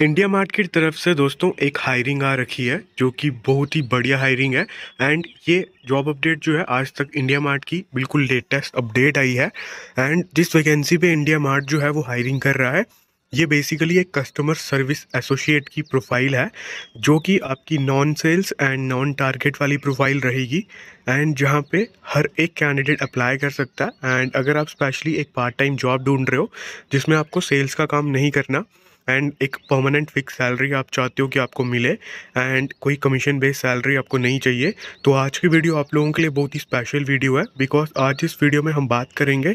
India mart की तरफ से दोस्तों एक हायरिंग आ रखी है जो कि बहुत ही बढ़िया हायरिंग है एंड ये जॉब अपडेट जो है आज तक इंडिया मार्ट की बिल्कुल लेटेस्ट अपडेट आई है एंड जिस वैकेंसी पे इंडिया मार्ट जो है वो हायरिंग कर रहा है ये बेसिकली एक कस्टमर सर्विस एसोसिएट की प्रोफाइल है जो कि आपकी non sales and non target वाली प्रोफाइल रहेगी एंड जहाँ पे हर एक कैंडिडेट अप्लाई कर सकता है एंड अगर आप स्पेशली एक पार्ट टाइम जॉब ढूंढ रहे हो जिसमें आपको सेल्स का काम नहीं करना एंड एक परमानेंट फिक्स सैलरी आप चाहते हो कि आपको मिले एंड कोई कमीशन बेस्ड सैलरी आपको नहीं चाहिए तो आज की वीडियो आप लोगों के लिए बहुत ही स्पेशल वीडियो है बिकॉज आज इस वीडियो में हम बात करेंगे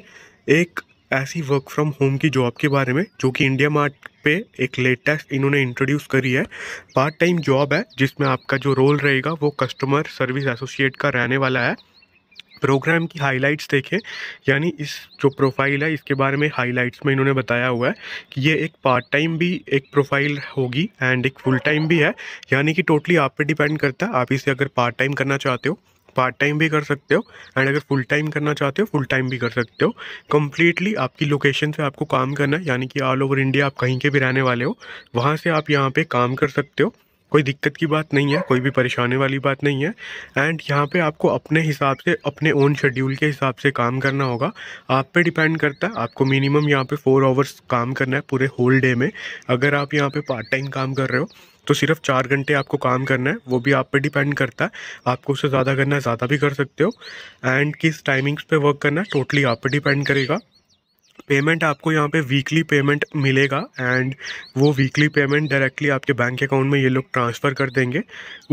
एक ऐसी वर्क फ्रॉम होम की जॉब के बारे में जो कि इंडिया मार्ट पे एक लेटेस्ट इन्होंने इंट्रोड्यूस करी है पार्ट टाइम जॉब है जिसमें आपका जो रोल रहेगा वो कस्टमर सर्विस एसोसिएट का रहने वाला है प्रोग्राम की हाइलाइट्स देखें यानी इस जो प्रोफाइल है इसके बारे में हाइलाइट्स में इन्होंने बताया हुआ है कि ये एक पार्ट टाइम भी एक प्रोफाइल होगी एंड एक फुल टाइम भी है यानी कि टोटली आप पे डिपेंड करता है आप इसे अगर पार्ट टाइम करना चाहते हो पार्ट टाइम भी कर सकते हो एंड अगर फुल टाइम करना चाहते हो फुल टाइम भी कर सकते हो कम्प्लीटली आपकी लोकेशन से आपको काम करना है यानी कि ऑल ओवर इंडिया आप कहीं के भी रहने वाले हो वहाँ से आप यहाँ पर काम कर सकते हो कोई दिक्कत की बात नहीं है कोई भी परेशानी वाली बात नहीं है एंड यहाँ पे आपको अपने हिसाब से अपने ओन शेड्यूल के हिसाब से काम करना होगा आप पे डिपेंड करता है आपको मिनिमम यहाँ पे फोर आवर्स काम करना है पूरे होल डे में अगर आप यहाँ पे पार्ट टाइम काम कर रहे हो तो सिर्फ चार घंटे आपको काम करना है वो भी आप पे डिपेंड करता है आपको उससे ज़्यादा करना है ज़्यादा भी कर सकते हो एंड किस टाइमिंग्स पे वर्क करना है टोटली आप पे डिपेंड करेगा पेमेंट आपको यहाँ पे वीकली पेमेंट मिलेगा एंड वो वीकली पेमेंट डायरेक्टली आपके बैंक अकाउंट में ये लोग ट्रांसफ़र कर देंगे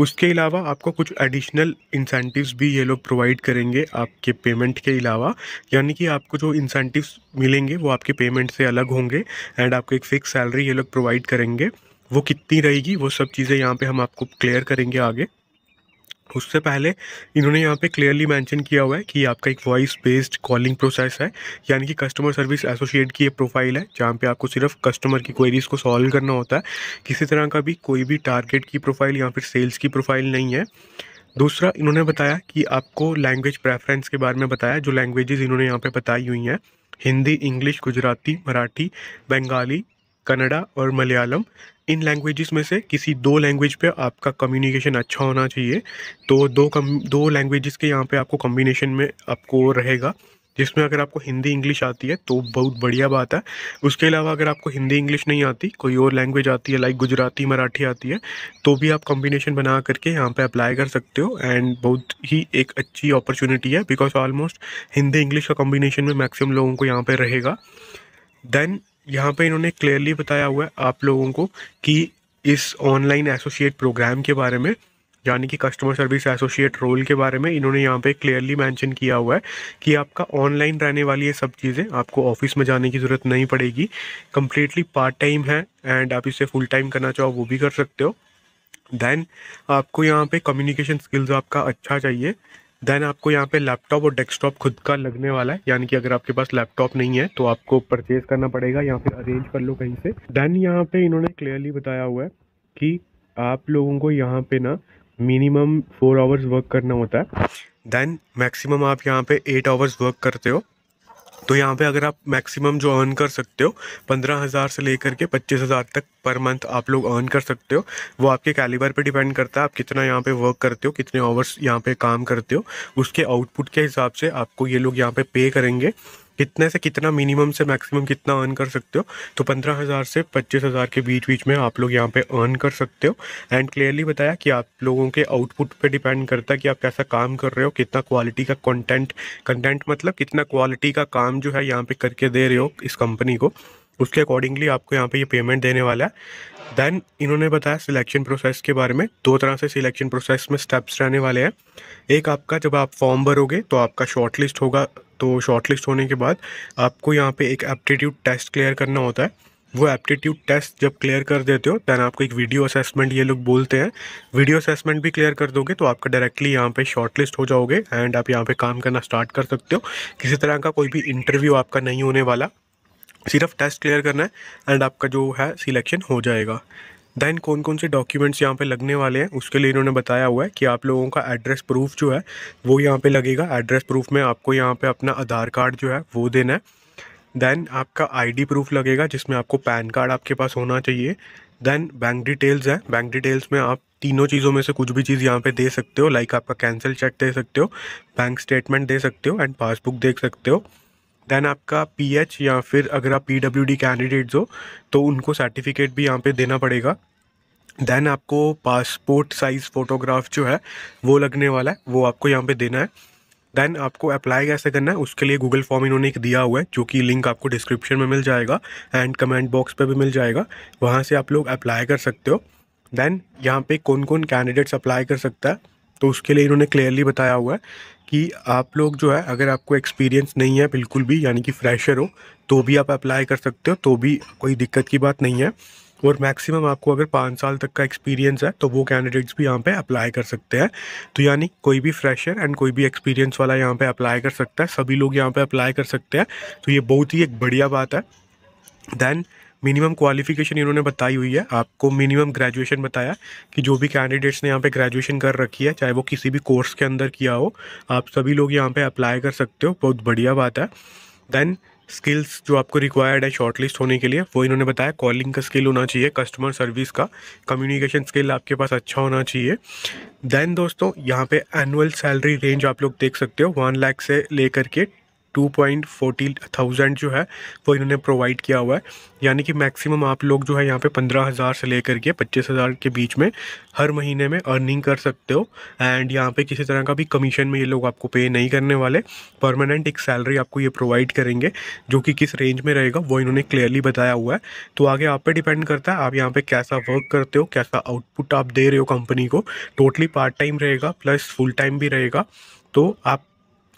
उसके अलावा आपको कुछ एडिशनल इंसेंटिव्स भी ये लोग प्रोवाइड करेंगे आपके पेमेंट के अलावा यानी कि आपको जो इंसेंटिव्स मिलेंगे वो आपके पेमेंट से अलग होंगे एंड आपको एक फ़िक्स सैलरी ये लोग प्रोवाइड करेंगे वो कितनी रहेगी वो सब चीज़ें यहाँ पर हम आपको क्लियर करेंगे आगे उससे पहले इन्होंने यहाँ पे क्लियरली मेंशन किया हुआ है कि आपका एक वॉइस बेस्ड कॉलिंग प्रोसेस है यानी कि कस्टमर सर्विस एसोसिएट की ये प्रोफाइल है जहाँ पे आपको सिर्फ कस्टमर की क्वेरीज़ को सॉल्व करना होता है किसी तरह का भी कोई भी टारगेट की प्रोफाइल या फिर सेल्स की प्रोफाइल नहीं है दूसरा इन्होंने बताया कि आपको लैंग्वेज प्रेफरेंस के बारे में बताया जो लैंग्वेजेज़ इन्होंने यहाँ पर बताई हुई हैं हिंदी इंग्लिश गुजराती मराठी बंगाली कनाडा और मलयालम इन लैंग्वेजेस में से किसी दो लैंग्वेज पे आपका कम्युनिकेशन अच्छा होना चाहिए तो दो कम दो लैंग्वेजेस के यहाँ पे आपको कम्बिनेशन में आपको रहेगा जिसमें अगर आपको हिंदी इंग्लिश आती है तो बहुत बढ़िया बात है उसके अलावा अगर आपको हिंदी इंग्लिश नहीं आती कोई और लैंग्वेज आती है लाइक गुजराती मराठी आती है तो भी आप कॉम्बिनेशन बना करके यहाँ पे अप्लाई कर सकते हो एंड बहुत ही एक अच्छी अपॉर्चुनिटी है बिकॉज ऑलमोस्ट हिंदी इंग्लिश का कॉम्बिनेशन में मैक्सिमम लोगों को यहाँ पर रहेगा देन यहाँ पे इन्होंने क्लियरली बताया हुआ है आप लोगों को कि इस ऑनलाइन एसोसिएट प्रोग्राम के बारे में यानी कि कस्टमर सर्विस एसोसिएट रोल के बारे में इन्होंने यहाँ पे क्लियरली मेंशन किया हुआ है कि आपका ऑनलाइन रहने वाली ये सब चीज़ें आपको ऑफिस में जाने की ज़रूरत नहीं पड़ेगी कम्प्लीटली पार्ट टाइम है एंड आप इसे फुल टाइम करना चाहो वो भी कर सकते हो देन आपको यहाँ पे कम्युनिकेशन स्किल्स आपका अच्छा चाहिए देन आपको यहाँ पे लैपटॉप और डेस्कटॉप खुद का लगने वाला है यानी कि अगर आपके पास लैपटॉप नहीं है तो आपको परचेज करना पड़ेगा या फिर अरेंज कर लो कहीं से देन यहाँ पे इन्होंने क्लियरली बताया हुआ है कि आप लोगों को यहाँ पे ना मिनिमम फोर आवर्स वर्क करना होता है देन मैक्सिमम आप यहाँ पे एट आवर्स वर्क करते हो तो यहाँ पे अगर आप मैक्सिमम जो अर्न कर सकते हो पंद्रह हज़ार से लेकर के पच्चीस हज़ार तक पर मंथ आप लोग अर्न कर सकते हो वो आपके कैलिबर पे डिपेंड करता है आप कितना यहाँ पे वर्क करते हो कितने आवर्स यहाँ पे काम करते हो उसके आउटपुट के हिसाब से आपको ये लोग यहाँ पे पे करेंगे कितने से कितना मिनिमम से मैक्सिमम कितना अर्न कर सकते हो तो पंद्रह हज़ार से पच्चीस हज़ार के बीच बीच में आप लोग यहाँ पे अर्न कर सकते हो एंड क्लियरली बताया कि आप लोगों के आउटपुट पे डिपेंड करता है कि आप कैसा काम कर रहे हो कितना क्वालिटी का कंटेंट कंटेंट मतलब कितना क्वालिटी का काम जो है यहाँ पे करके दे रहे हो इस कंपनी को उसके अकॉर्डिंगली आपको यहाँ पे ये यह पेमेंट देने वाला है देन इन्होंने बताया सिलेक्शन प्रोसेस के बारे में दो तरह से सिलेक्शन प्रोसेस में स्टेप्स रहने वाले हैं एक आपका जब आप फॉर्म भरोगे तो आपका शॉर्ट लिस्ट होगा तो शॉर्टलिस्ट होने के बाद आपको यहाँ पे एक एप्टीट्यूड टेस्ट क्लियर करना होता है वो एप्टीट्यूड टेस्ट जब क्लियर कर देते हो दैन आपको एक वीडियो असेसमेंट ये लोग बोलते हैं वीडियो असेसमेंट भी क्लियर कर दोगे तो आपका डायरेक्टली यहाँ पे शॉर्टलिस्ट हो जाओगे एंड आप यहाँ पे काम करना स्टार्ट कर सकते हो किसी तरह का कोई भी इंटरव्यू आपका नहीं होने वाला सिर्फ टेस्ट क्लियर करना है एंड आपका जो है सिलेक्शन हो जाएगा दैन कौन कौन से डॉक्यूमेंट्स यहाँ पे लगने वाले हैं उसके लिए इन्होंने बताया हुआ है कि आप लोगों का एड्रेस प्रूफ जो है वो यहाँ पे लगेगा एड्रेस प्रूफ में आपको यहाँ पे अपना आधार कार्ड जो है वो देना है देन आपका आईडी प्रूफ लगेगा जिसमें आपको पैन कार्ड आपके पास होना चाहिए दैन बैंक डिटेल्स है बैंक डिटेल्स में आप तीनों चीज़ों में से कुछ भी चीज़ यहाँ पे दे सकते हो लाइक आपका कैंसिल चेक दे सकते हो बैंक स्टेटमेंट दे सकते हो एंड पासबुक देख सकते हो देन आपका पी या फिर अगर आप पी डी कैंडिडेट्स हो तो उनको सर्टिफिकेट भी यहाँ पे देना पड़ेगा देन आपको पासपोर्ट साइज़ फ़ोटोग्राफ जो है वो लगने वाला है वो आपको यहाँ पे देना है देन आपको अप्लाई कैसे करना है उसके लिए गूगल फॉर्म इन्होंने एक दिया हुआ है जो कि लिंक आपको डिस्क्रिप्शन में मिल जाएगा एंड कमेंट बॉक्स पे भी मिल जाएगा वहाँ से आप लोग अप्लाई कर सकते हो देन यहाँ पे कौन कौन कैंडिडेट्स अप्लाई कर सकता है तो उसके लिए इन्होंने क्लियरली बताया हुआ है कि आप लोग जो है अगर आपको एक्सपीरियंस नहीं है बिल्कुल भी यानी कि फ्रेशर हो तो भी आप अप्लाई कर सकते हो तो भी कोई दिक्कत की बात नहीं है और मैक्सिमम आपको अगर पाँच साल तक का एक्सपीरियंस है तो वो कैंडिडेट्स भी यहाँ पे अप्लाई कर सकते हैं तो यानी कोई भी फ्रेशर एंड कोई भी एक्सपीरियंस वाला यहाँ पे अप्लाई कर सकता है सभी लोग यहाँ पे अप्लाई कर सकते हैं तो ये बहुत ही एक बढ़िया बात है देन मिनिमम क्वालिफिकेशन इन्होंने बताई हुई है आपको मिनिमम ग्रेजुएशन बताया कि जो भी कैंडिडेट्स ने यहाँ पे ग्रेजुएशन कर रखी है चाहे वो किसी भी कोर्स के अंदर किया हो आप सभी लोग यहाँ पे अप्लाई कर सकते हो बहुत बढ़िया बात है देन स्किल्स जो आपको रिक्वायर्ड है शॉर्ट लिस्ट होने के लिए वो इन्होंने बताया कॉलिंग का स्किल होना चाहिए कस्टमर सर्विस का कम्युनिकेशन स्किल आपके पास अच्छा होना चाहिए देन दोस्तों यहाँ पे एनुअल सैलरी रेंज आप लोग देख सकते हो वन लाख से लेकर के टू पॉइंट फोर्टी थाउजेंड जो है वो इन्होंने प्रोवाइड किया हुआ है यानी कि मैक्सिमम आप लोग जो है यहाँ पे पंद्रह हज़ार से लेकर के पच्चीस हज़ार के बीच में हर महीने में अर्निंग कर सकते हो एंड यहाँ पे किसी तरह का भी कमीशन में ये लोग आपको पे नहीं करने वाले परमानेंट एक सैलरी आपको ये प्रोवाइड करेंगे जो कि किस रेंज में रहेगा वो इन्होंने क्लियरली बताया हुआ है तो आगे आप पर डिपेंड करता है आप यहाँ पर कैसा वर्क करते हो कैसा आउटपुट आप दे रहे हो कंपनी को टोटली पार्ट टाइम रहेगा प्लस फुल टाइम भी रहेगा तो आप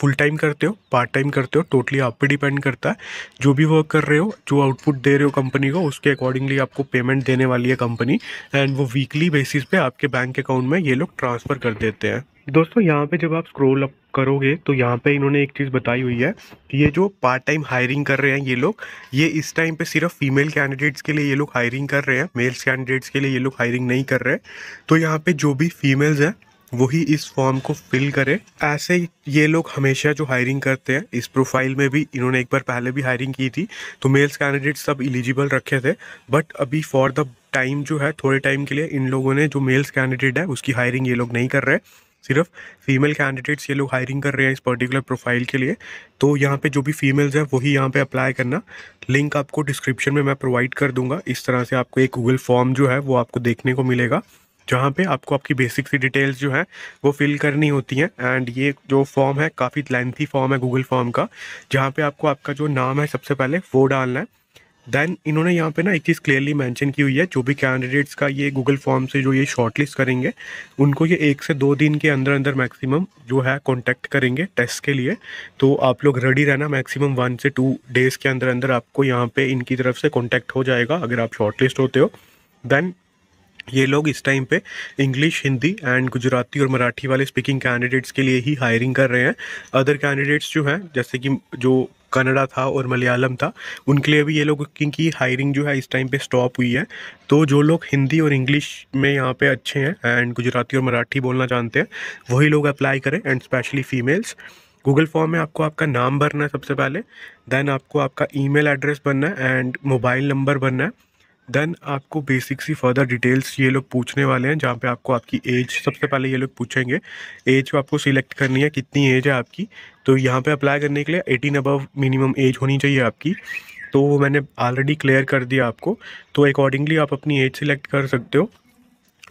फुल टाइम करते हो पार्ट टाइम करते हो टोटली आप पे डिपेंड करता है जो भी वर्क कर रहे हो जो आउटपुट दे रहे हो कंपनी को उसके अकॉर्डिंगली आपको पेमेंट देने वाली है कंपनी एंड वो वीकली बेसिस पे आपके बैंक अकाउंट में ये लोग ट्रांसफ़र कर देते हैं दोस्तों यहाँ पे जब आप स्क्रोल अप करोगे तो यहाँ पे इन्होंने एक चीज़ बताई हुई है कि ये जो पार्ट टाइम हायरिंग कर रहे हैं ये लोग ये इस टाइम पे सिर्फ फीमेल कैंडिडेट्स के लिए ये लोग हायरिंग कर रहे हैं मेल्स कैंडिडेट्स के लिए ये लोग हायरिंग नहीं कर रहे तो यहाँ पे जो भी फीमेल्स हैं वही इस फॉर्म को फिल करे ऐसे ये लोग हमेशा जो हायरिंग करते हैं इस प्रोफाइल में भी इन्होंने एक बार पहले भी हायरिंग की थी तो मेल्स कैंडिडेट सब इलिजिबल रखे थे बट अभी फॉर द टाइम जो है थोड़े टाइम के लिए इन लोगों ने जो मेल्स कैंडिडेट है उसकी हायरिंग ये लोग नहीं कर रहे सिर्फ फीमेल कैंडिडेट्स ये लोग हायरिंग कर रहे हैं इस पर्टिकुलर प्रोफाइल के लिए तो यहाँ पे जो भी फीमेल्स हैं वही यहाँ पे अप्लाई करना लिंक आपको डिस्क्रिप्शन में मैं प्रोवाइड कर दूंगा इस तरह से आपको एक गूगल फॉर्म जो है वो आपको देखने को मिलेगा जहाँ पे आपको आपकी बेसिक सी डिटेल्स जो है वो फिल करनी होती हैं एंड ये जो फॉर्म है काफ़ी लेंथी फॉर्म है गूगल फॉर्म का जहाँ पे आपको आपका जो नाम है सबसे पहले वो डालना है देन इन्होंने यहाँ पे ना एक चीज़ क्लियरली मेंशन की हुई है जो भी कैंडिडेट्स का ये गूगल फॉर्म से जो ये शॉर्टलिस्ट करेंगे उनको ये एक से दो दिन के अंदर अंदर मैक्सिमम जो है कांटेक्ट करेंगे टेस्ट के लिए तो आप लोग रेडी रहना मैक्सिमम वन से टू डेज़ के अंदर अंदर आपको यहाँ पे इनकी तरफ से कॉन्टैक्ट हो जाएगा अगर आप शॉर्टलिस्ट होते हो देन ये लोग इस टाइम पे इंग्लिश हिंदी एंड गुजराती और मराठी वाले स्पीकिंग कैंडिडेट्स के लिए ही हायरिंग कर रहे हैं अदर कैंडिडेट्स जो हैं जैसे कि जो कन्नड़ा था और मलयालम था उनके लिए भी ये लोग क्योंकि हायरिंग जो है इस टाइम पे स्टॉप हुई है तो जो लोग हिंदी और इंग्लिश में यहाँ पे अच्छे हैं एंड गुजराती और मराठी बोलना जानते हैं वही लोग अप्लाई करें and specially females Google form में आपको आपका नाम भरना है सबसे पहले देन आपको आपका ईमेल एड्रेस बनना है एंड मोबाइल नंबर बनना है देन आपको बेसिक सी फर्दर डिटेल्स ये लोग पूछने वाले हैं जहाँ पे आपको आपकी एज सबसे पहले ये लोग पूछेंगे एज आपको सिलेक्ट करनी है कितनी एज है आपकी तो यहाँ पे अप्लाई करने के लिए एटीन अबव मिनिमम एज होनी चाहिए आपकी तो वो मैंने ऑलरेडी क्लियर कर दिया आपको तो अकॉर्डिंगली आप अपनी एज सिलेक्ट कर सकते हो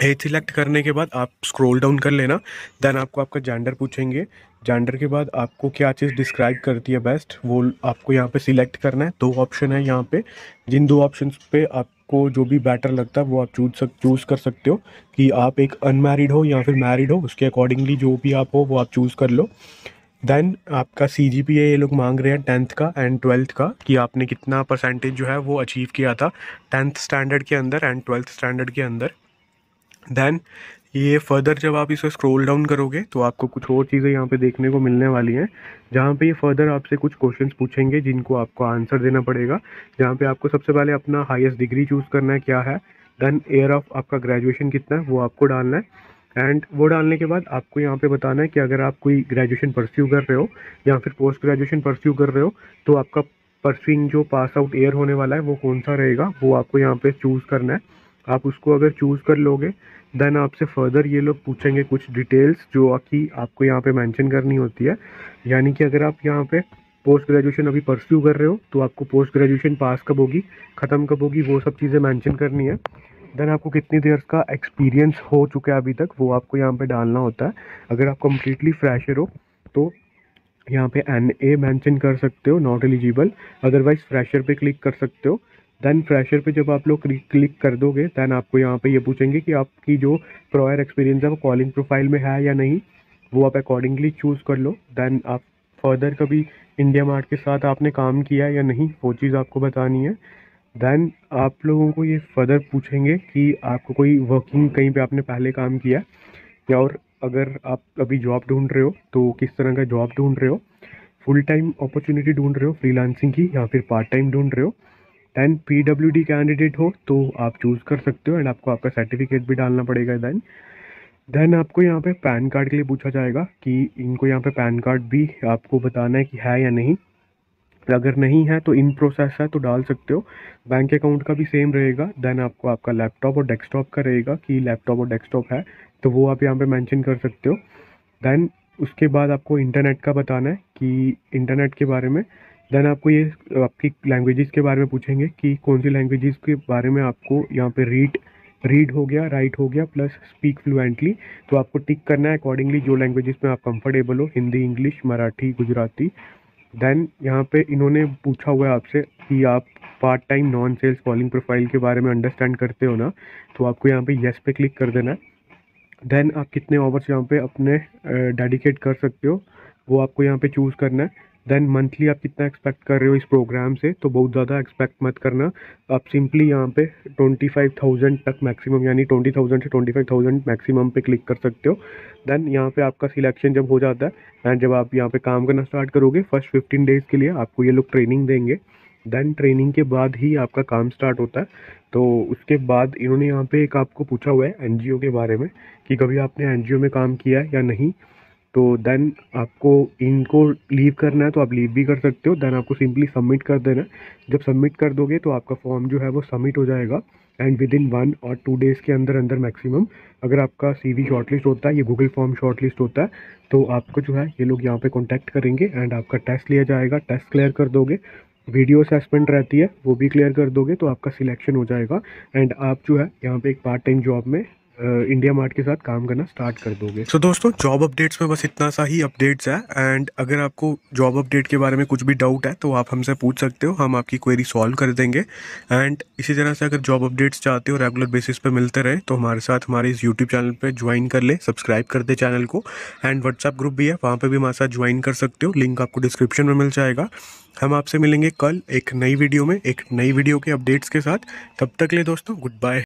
एज सिलेक्ट करने के बाद आप स्क्रोल डाउन कर लेना देन आपको आपका जेंडर पूछेंगे जेंडर के बाद आपको क्या चीज़ डिस्क्राइब करती है बेस्ट वो आपको यहाँ पे सिलेक्ट करना है दो ऑप्शन है यहाँ पे जिन दो ऑप्शन पे आप आपको जो भी बेटर लगता है वो आप चूज सक चूज़ कर सकते हो कि आप एक अनमैरिड हो या फिर मैरिड हो उसके अकॉर्डिंगली जो भी आप हो वो आप चूज़ कर लो देन आपका सी जी पी ए ये लोग मांग रहे हैं टेंथ का एंड ट्वेल्थ का कि आपने कितना परसेंटेज जो है वो अचीव किया था टेंथ स्टैंडर्ड के अंदर एंड ट्वेल्थ स्टैंडर्ड के अंदर दैन ये फर्दर जब आप इसे स्क्रॉल डाउन करोगे तो आपको कुछ और चीज़ें यहाँ पे देखने को मिलने वाली हैं जहाँ पे ये फर्दर आपसे कुछ क्वेश्चंस पूछेंगे जिनको आपको आंसर देना पड़ेगा जहाँ पे आपको सबसे पहले अपना हाईएस्ट डिग्री चूज़ करना है क्या है देन एयर ऑफ आपका ग्रेजुएशन कितना है वो आपको डालना है एंड वो डालने के बाद आपको यहाँ पे बताना है कि अगर आप कोई ग्रेजुएशन परस्यू कर रहे हो या फिर पोस्ट ग्रेजुएशन परस्यू कर रहे हो तो आपका परस्यूइंग जो पास आउट एयर होने वाला है वो कौन सा रहेगा वो आपको यहाँ पर चूज़ करना है आप उसको अगर चूज़ कर लोगे देन आपसे फर्दर ये लोग पूछेंगे कुछ डिटेल्स जो कि आपको यहाँ पे मेंशन करनी होती है यानी कि अगर आप यहाँ पे पोस्ट ग्रेजुएशन अभी परस्यू कर रहे हो तो आपको पोस्ट ग्रेजुएशन पास कब होगी ख़त्म कब होगी वो सब चीज़ें मैंशन करनी है देन आपको कितनी देर का एक्सपीरियंस हो चुका है अभी तक वो आपको यहाँ पे डालना होता है अगर आप कम्प्लीटली फ्रेशर हो तो यहाँ पे एन ए मैंशन कर सकते हो नॉट एलिजिबल अदरवाइज फ्रेशर पे क्लिक कर सकते हो देन फ्रेशर पे जब आप लोग क्लिक कर दोगे दैन आपको यहाँ पे ये पूछेंगे कि आपकी जो प्रॉयर एक्सपीरियंस है वो कॉलिंग प्रोफाइल में है या नहीं वो आप अकॉर्डिंगली चूज़ कर लो दैन आप फर्दर कभी इंडिया मार्ट के साथ आपने काम किया या नहीं वो चीज़ आपको बतानी है दैन आप लोगों को ये फर्दर पूछेंगे कि आपको कोई वर्किंग कहीं पे आपने पहले काम किया या और अगर आप अभी जॉब ढूंढ रहे हो तो किस तरह का जॉब ढूंढ रहे हो फुल टाइम अपॉर्चुनिटी ढूंढ रहे हो फ्रीलांसिंग की या फिर पार्ट टाइम ढूंढ रहे हो then P W D candidate हो तो आप चूज़ कर सकते हो एंड आपको आपका सर्टिफिकेट भी डालना पड़ेगा दैन देन आपको यहाँ पे पैन कार्ड के लिए पूछा जाएगा कि इनको यहाँ पे पैन कार्ड भी आपको बताना है कि है या नहीं अगर नहीं है तो इन प्रोसेस है तो डाल सकते हो बैंक अकाउंट का भी सेम रहेगा देन आपको आपका लैपटॉप और डेस्कटॉप का रहेगा कि लैपटॉप और डेस्कटॉप है तो वो आप यहाँ पे मेंशन कर सकते हो देन उसके बाद आपको इंटरनेट का बताना है कि इंटरनेट के बारे में देन आपको ये आपकी लैंग्वेजेस के बारे में पूछेंगे कि कौन सी लैंग्वेजेस के बारे में आपको यहाँ पे रीड रीड हो गया राइट हो गया प्लस स्पीक फ्लुएंटली तो आपको टिक करना है अकॉर्डिंगली जो लैंग्वेजेस में आप कंफर्टेबल हो हिंदी इंग्लिश मराठी गुजराती देन यहाँ पे इन्होंने पूछा हुआ है आपसे कि आप part time non sales calling profile के बारे में अंडरस्टैंड करते हो ना तो आपको यहाँ पे येस पे क्लिक कर देना है देन आप कितने ऑवर्स यहाँ पे अपने डेडिकेट कर सकते हो वो आपको यहाँ पे चूज़ करना है देन मंथली आप कितना एक्सपेक्ट कर रहे हो इस प्रोग्राम से तो बहुत ज़्यादा एक्सपेक्ट मत करना आप सिंपली यहाँ पे ट्वेंटी फाइव थाउजेंड तक मैक्सिमम यानी ट्वेंटी थाउजेंड से ट्वेंटी फाइव थाउजेंड मैक्सिमम पे क्लिक कर सकते हो देन यहाँ पे आपका सिलेक्शन जब हो जाता है एंड जब आप यहाँ पे काम करना स्टार्ट करोगे फर्स्ट फिफ्टीन डेज़ के लिए आपको ये लोग ट्रेनिंग देंगे देन ट्रेनिंग के बाद ही आपका काम स्टार्ट होता है तो उसके बाद इन्होंने यहाँ पे एक आपको पूछा हुआ है एनजीओ के बारे में कि कभी आपने एनजीओ में काम किया है या नहीं तो देन आपको इनको लीव करना है तो आप लीव भी कर सकते हो देन आपको सिंपली सबमिट कर देना है जब सबमिट कर दोगे तो आपका फॉर्म जो है वो सबमिट हो जाएगा एंड विद इन वन और टू डेज़ के अंदर अंदर मैक्सिमम अगर आपका सीवी शॉर्टलिस्ट होता है ये गूगल फॉर्म शॉर्टलिस्ट होता है तो आपको जो है ये लोग यहाँ पे कॉन्टैक्ट करेंगे एंड आपका टेस्ट लिया जाएगा टेस्ट क्लियर कर दोगे वीडियो असेसमेंट रहती है वो भी क्लियर कर दोगे तो आपका सिलेक्शन हो जाएगा एंड आप जो है यहाँ पे एक पार्ट टाइम जॉब में इंडिया मार्ट के साथ काम करना स्टार्ट कर दोगे सो so, दोस्तों जॉब अपडेट्स में बस इतना सा ही अपडेट्स है एंड अगर आपको जॉब अपडेट के बारे में कुछ भी डाउट है तो आप हमसे पूछ सकते हो हम आपकी क्वेरी सॉल्व कर देंगे एंड इसी तरह से अगर जॉब अपडेट्स चाहते हो रेगुलर बेसिस पे मिलते रहे तो हमारे साथ हमारे इस यूट्यूब चैनल पर ज्वाइन कर ले सब्सक्राइब कर दे चैनल को एंड व्हाट्सअप ग्रुप भी है वहाँ पर भी हमारे साथ ज्वाइन कर सकते हो लिंक आपको डिस्क्रिप्शन में मिल जाएगा हम आपसे मिलेंगे कल एक नई वीडियो में एक नई वीडियो के अपडेट्स के साथ तब तक ले दोस्तों गुड बाय